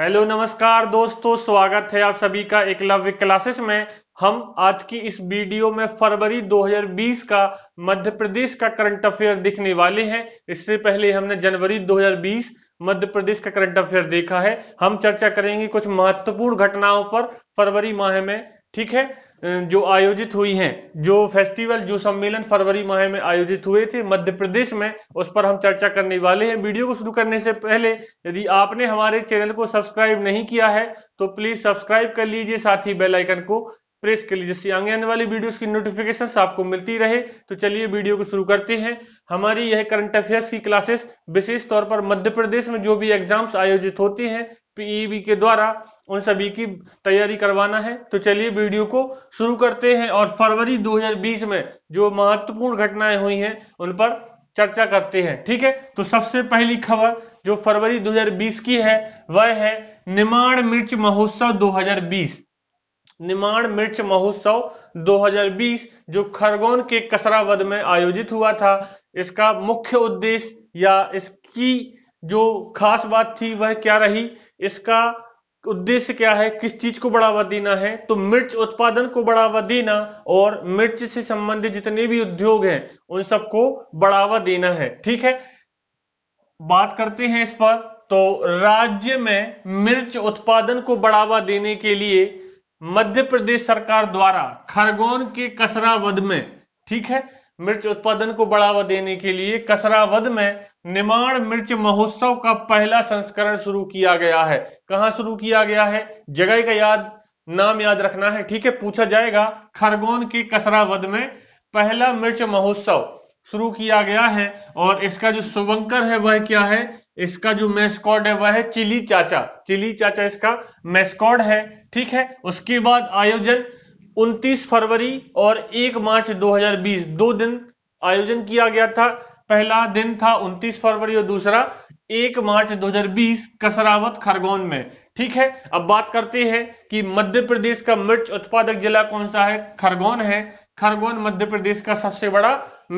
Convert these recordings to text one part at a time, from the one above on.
hello नमस्कार दोस्तों स्वागत है आप सभी का एकलव्य क्लासेस में हम आज की इस वीडियो में फरवरी 2020 का मध्य प्रदेश का करंट अफेयर देखने वाले हैं इससे पहले हमने जनवरी 2020 मध्य प्रदेश का करंट अफेयर देखा है हम चर्चा करेंगे कुछ महत्वपूर्ण घटनाओं पर फरवरी माह में ठीक है जो आयोजित हुई हैं जो फेस्टिवल जो सम्मेलन फरवरी माह में आयोजित हुए थे मध्य प्रदेश में उस पर हम चर्चा करने वाले हैं वीडियो को शुरू करने से पहले यदि आपने हमारे चैनल को सब्सक्राइब नहीं किया है तो प्लीज सब्सक्राइब कर लीजिए साथ ही बेल आइकन को प्रेस कर लीजिए जिससे आगे आने वाली वीडियोस की नोटिफिकेशन आपको मिलती रहे तो चलिए वीडियो को शुरू करते हैं हमारी यह करंट अफेयर्स की क्लासेस विशेष तौर पर मध्य प्रदेश में जो भी एग्जाम्स आयोजित होते हैं पीईवी e के द्वारा उन सभी की तैयारी करवाना है तो चलिए वीडियो को शुरू करते हैं और फरवरी 2020 में जो महत्वपूर्ण घटनाएं हुई हैं उन पर चर्चा करते हैं ठीक है तो सबसे पहली खबर जो फरवरी 2020 की है वह है निमाण मिर्च महोत्सव 2020 निमाण मिर्च महोत्सव 2020 जो खरगोन के कसरावद में आयोजित हुआ था इसका मुख्य उद्देश्य या इसकी जो खास बात थी वह क्या रही इसका उद्देश्य क्या है किस चीज को बढ़ावा देना है तो मिर्च उत्पादन को बढ़ावा देना और मिर्च से संबंधित जितने भी उद्योग हैं उन सबको बढ़ावा देना है ठीक है बात करते हैं इस पर तो राज्य में मिर्च उत्पादन को बढ़ावा देने के लिए मध्य प्रदेश सरकार द्वारा खरगोन के कसरावद में ठीक है मिर्च उत्पादन को बढ़ावा देने के लिए कसरावद में निमाण मिर्च महोत्सव का पहला संस्करण शुरू किया गया है कहां शुरू किया गया है जगह का याद नाम याद रखना है ठीक है पूछा जाएगा खरगोन के कसरावद में पहला मिर्च महोत्सव शुरू किया गया है और इसका जो शुभंकर है वह क्या है इसका जो मेस्कॉड है वह है चिली चाचा चिली चाचा इसका मेस्कॉड है ठीक है उसके बाद आयोजन 29 फरवरी और 1 मार्च 2020 दो दिन आयोजन किया गया था पहला दिन था 29 फरवरी और दूसरा 1 मार्च 2020 कसरावत खरगोन में ठीक है अब बात करते हैं कि मध्य प्रदेश का मिर्च उत्पादक जिला कौन सा है खरगोन है खरगोन मध्य प्रदेश का सबसे बड़ा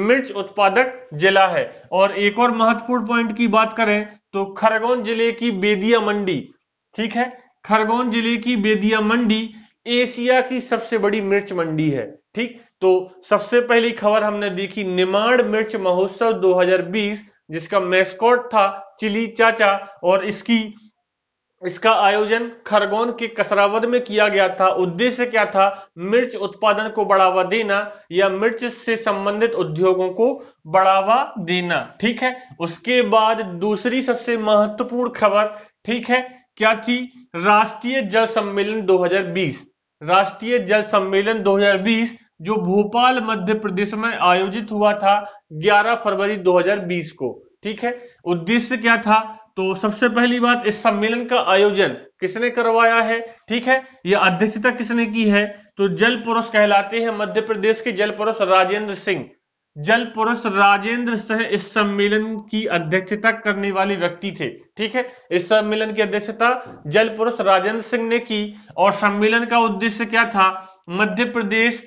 मिर्च उत्पादक जिला है और एक और महत्वपूर्ण पॉइंट की बात करें तो खरगोन जिले की बेदिया मंडी ठीक है खरगोन जिले की बेदिया मंडी एशिया की सबसे बड़ी मिर्च मंडी है ठीक तो सबसे पहली खबर हमने देखी निमाड़ मिर्च महोत्सव 2020 जिसका मैस्कॉट था चिली चाचा और इसकी इसका आयोजन खरगोन के कसरावद में किया गया था उद्देश्य क्या था मिर्च उत्पादन को बढ़ावा देना या मिर्च से संबंधित उद्योगों को बढ़ावा देना ठीक है उसके बाद दूसरी सबसे महत्वपूर्ण खबर ठीक है क्या थी राष्ट्रीय जल सम्मेलन 2020 राष्ट्रीय जल सम्मेलन 2020 जो भोपाल मध्य प्रदेश में आयोजित हुआ था 11 फरवरी 2020 को ठीक है उद्देश्य क्या था तो सबसे पहली बात इस सम्मेलन का आयोजन किसने करवाया है ठीक है यह अध्यक्षता किसने की है तो जल पुरुष कहलाते हैं मध्य प्रदेश के जल पुरुष राजेंद्र सिंह जल पुरुष राजेंद्र सिंह इस सम्मेलन की अध्यक्षता करने वाले व्यक्ति थे ठीक है इस सम्मेलन की अध्यक्षता जल पुरुष राजेंद्र सिंह ने की और सम्मेलन का उद्देश्य क्या था मध्य प्रदेश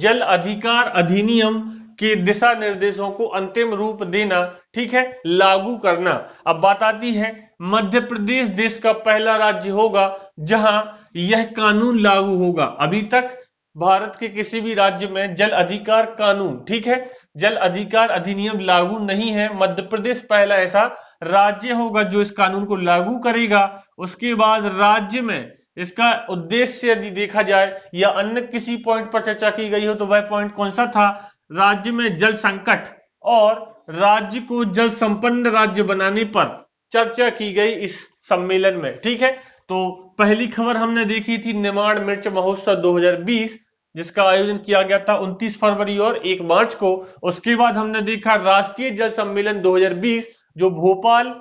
जल अधिकार अधिनियम के दिशा निर्देशों को अंतिम रूप देना ठीक है लागू करना अब बात आती है मध्य प्रदेश देश का पहला राज्य होगा जहां यह कानून लागू होगा अभी तक भारत के किसी भी राज्य में जल अधिकार कानून ठीक है जल अधिकार अधिनियम लागू नहीं है मध्य प्रदेश पहला ऐसा राज्य होगा जो इस कानून को लागू करेगा उसके बाद राज्य में इसका उद्देश्य यदि देखा जाए या अन्य किसी पॉइंट पर चर्चा की गई हो तो वह पॉइंट कौन सा था राज्य में जल संकट और राज्य को जल संपन्न राज्य बनाने पर चर्चा की गई इस सम्मेलन में ठीक है तो पहली खबर हमने देखी थी निर्माण मिर्च महोत्सव 2020 जिसका आयोजन किया गया था 29 फरवरी और 1 मार्च को उसके बाद हमने देखा राष्ट्रीय जल सम्मेलन 2020 जो भोपाल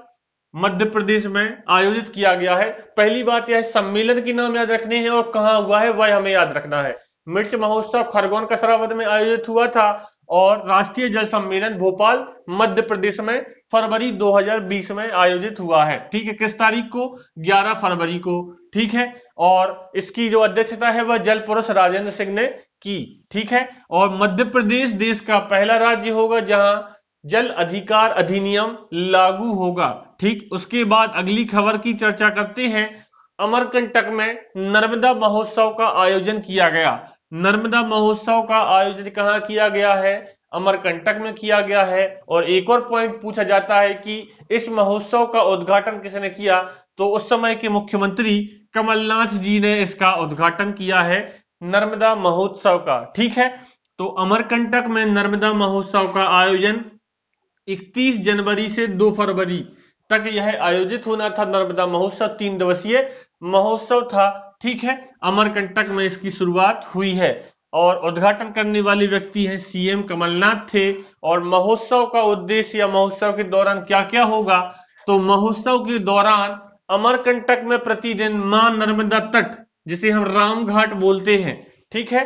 मध्य प्रदेश में आयोजित किया गया है पहली बात यह सम्मेलन के नाम याद रखने हैं और कहा हुआ है वह हमें याद रखना है मिर्च महोत्सव खरगोन कसरावद में आयोजित हुआ था और राष्ट्रीय जल सम्मेलन भोपाल मध्य प्रदेश में फरवरी 2020 में आयोजित हुआ है ठीक है किस तारीख को 11 फरवरी को ठीक है और इसकी जो अध्यक्षता है वह जल पुरुष राजेंद्र सिंह ने की ठीक है और मध्य प्रदेश देश का पहला राज्य होगा जहां जल अधिकार अधिनियम लागू होगा ठीक उसके बाद अगली खबर की चर्चा करते हैं अमरकंटक में नर्मदा महोत्सव का आयोजन किया गया नर्मदा महोत्सव का आयोजन कहाँ किया गया है अमरकंटक में किया गया है और एक और पॉइंट पूछा जाता है कि इस महोत्सव का उद्घाटन किसने किया तो उस समय के मुख्यमंत्री कमलनाथ जी ने इसका उद्घाटन किया है नर्मदा महोत्सव का ठीक है तो अमरकंटक में नर्मदा महोत्सव का आयोजन 31 जनवरी से 2 फरवरी तक यह आयोजित होना था नर्मदा महोत्सव तीन दिवसीय महोत्सव था ठीक है अमरकंटक में इसकी शुरुआत हुई है और उद्घाटन करने वाले व्यक्ति हैं सीएम कमलनाथ थे और महोत्सव का उद्देश्य या महोत्सव के दौरान क्या क्या होगा तो महोत्सव के दौरान अमरकंटक में प्रतिदिन मां नर्मदा तट जिसे हम रामघाट बोलते हैं ठीक है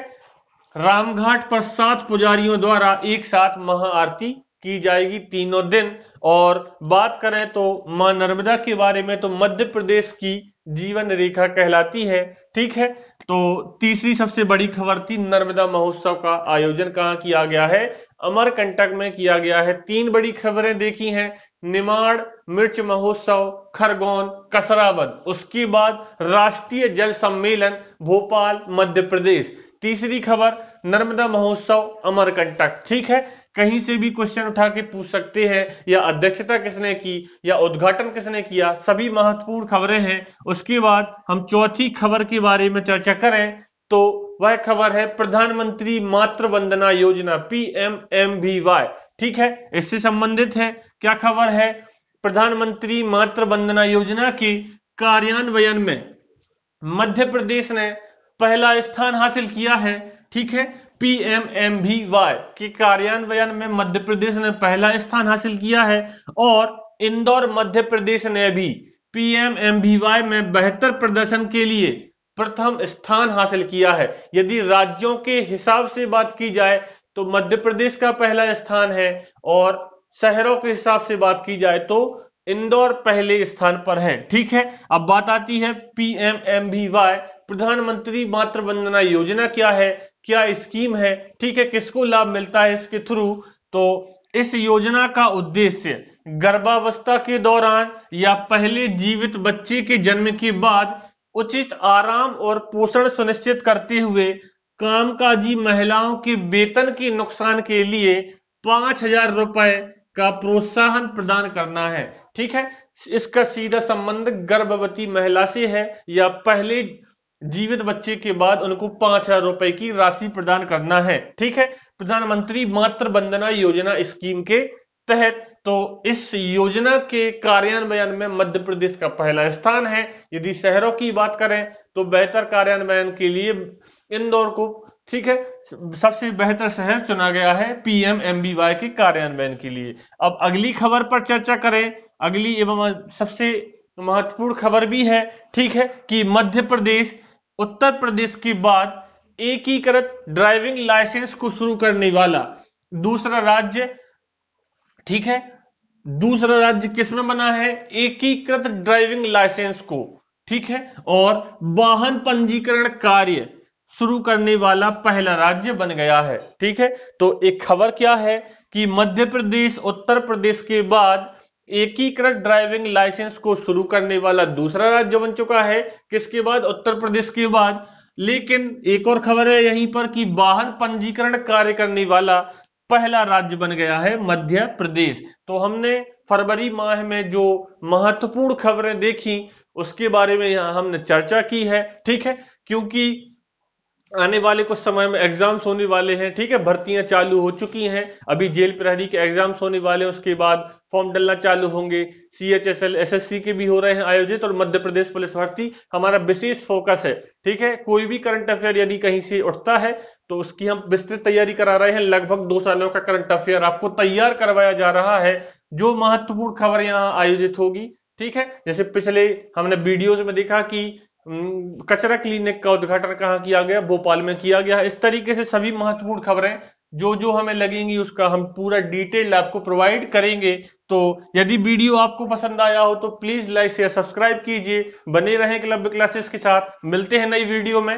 रामघाट पर सात पुजारियों द्वारा एक साथ महाआरती की जाएगी तीनों दिन और बात करें तो मां नर्मदा के बारे में तो मध्य प्रदेश की जीवन रेखा कहलाती है ठीक है तो तीसरी सबसे बड़ी खबर थी नर्मदा महोत्सव का आयोजन कहाँ किया गया है अमरकंटक में किया गया है तीन बड़ी खबरें देखी हैं निमाड़ मिर्च महोत्सव खरगोन कसरावद उसके बाद राष्ट्रीय जल सम्मेलन भोपाल मध्य प्रदेश तीसरी खबर नर्मदा महोत्सव अमरकंटक ठीक है कहीं से भी क्वेश्चन उठा के पूछ सकते हैं या अध्यक्षता किसने की या उद्घाटन किसने किया सभी महत्वपूर्ण खबरें हैं उसके बाद हम चौथी खबर के बारे में चर्चा करें तो वह खबर है प्रधानमंत्री मातृ वंदना योजना पीएमएमवीवाई ठीक है इससे संबंधित है क्या खबर है प्रधानमंत्री मातृ वंदना योजना के कार्यान्वयन में मध्य प्रदेश ने पहला स्थान हासिल किया है ठीक है पीएमएमवीवाई के कार्यान्वयन में मध्य प्रदेश ने पहला स्थान हासिल किया है और इंदौर मध्य प्रदेश ने भी पीएमएमवीवाई में बेहतर प्रदर्शन के लिए प्रथम स्थान हासिल किया है यदि राज्यों के हिसाब से बात की जाए तो मध्य प्रदेश का पहला स्थान है और शहरों के हिसाब से बात की जाए तो इंदौर पहले स्थान पर है ठीक है अब बात आती है पीएमएमवीवाई प्रधानमंत्री मातृ वंदना योजना क्या है क्या स्कीम है ठीक है किसको लाभ मिलता है इसके थ्रू तो इस योजना का उद्देश्य गर्भावस्था के दौरान या पहले जीवित बच्चे के जन्म के बाद उचित आराम और पोषण सुनिश्चित करते हुए कामकाजी महिलाओं के वेतन के नुकसान के लिए पांच हजार रुपए का प्रोत्साहन प्रदान करना है ठीक है इसका सीधा संबंध गर्भवती महिला से है या पहले जीवित बच्चे के बाद उनको पांच हजार रुपए की राशि प्रदान करना है ठीक है प्रधानमंत्री मातृ वंदना योजना स्कीम के तहत तो इस योजना के कार्यान्वयन में मध्य प्रदेश का पहला स्थान है यदि शहरों की बात करें तो बेहतर कार्यान्वयन के लिए इंदौर को ठीक है सबसे बेहतर शहर चुना गया है पीएम एम के कार्यान्वयन के लिए अब अगली खबर पर चर्चा करें अगली एवं सबसे महत्वपूर्ण खबर भी है ठीक है कि मध्य प्रदेश उत्तर प्रदेश के बाद एकीकृत ड्राइविंग लाइसेंस को शुरू करने वाला दूसरा राज्य ठीक है दूसरा राज्य किसमें बना है एकीकृत ड्राइविंग लाइसेंस को ठीक है और वाहन पंजीकरण कार्य शुरू करने वाला पहला राज्य बन गया है ठीक है तो एक खबर क्या है कि मध्य प्रदेश उत्तर प्रदेश के बाद एकीकृत ड्राइविंग लाइसेंस को शुरू करने वाला दूसरा राज्य बन चुका है किसके बाद उत्तर प्रदेश के बाद लेकिन एक और खबर है यहीं पर कि वाहन पंजीकरण कार्य करने वाला पहला राज्य बन गया है मध्य प्रदेश तो हमने फरवरी माह में जो महत्वपूर्ण खबरें देखी उसके बारे में यहां हमने चर्चा की है ठीक है क्योंकि आने वाले कुछ समय में एग्जाम्स होने वाले हैं ठीक है भर्तियां चालू हो चुकी हैं अभी जेल प्रहरी के एग्जाम्स होने वाले हैं उसके बाद फॉर्म डलना चालू होंगे C H S L S S C के भी हो रहे हैं आयोजित और मध्य प्रदेश पुलिस भर्ती हमारा विशेष फोकस है ठीक है कोई भी करंट अफेयर यदि कहीं से उठता है तो उसकी हम विस्तृत तैयारी करा रहे हैं लगभग दो सालों का करंट अफेयर आपको तैयार करवाया जा रहा है जो महत्वपूर्ण खबर यहाँ आयोजित होगी ठीक है जैसे पिछले हमने वीडियोज में देखा कि हम्म, कचरा क्लिनिक का उद्घाटन कहाँ किया गया भोपाल में किया गया इस तरीके से सभी महत्वपूर्ण खबरें जो जो हमें लगेंगी उसका हम पूरा डिटेल आपको प्रोवाइड करेंगे तो यदि वीडियो आपको पसंद आया हो तो प्लीज लाइक शेयर सब्सक्राइब कीजिए बने रहें क्लब क्लासेस के साथ मिलते हैं नई वीडियो में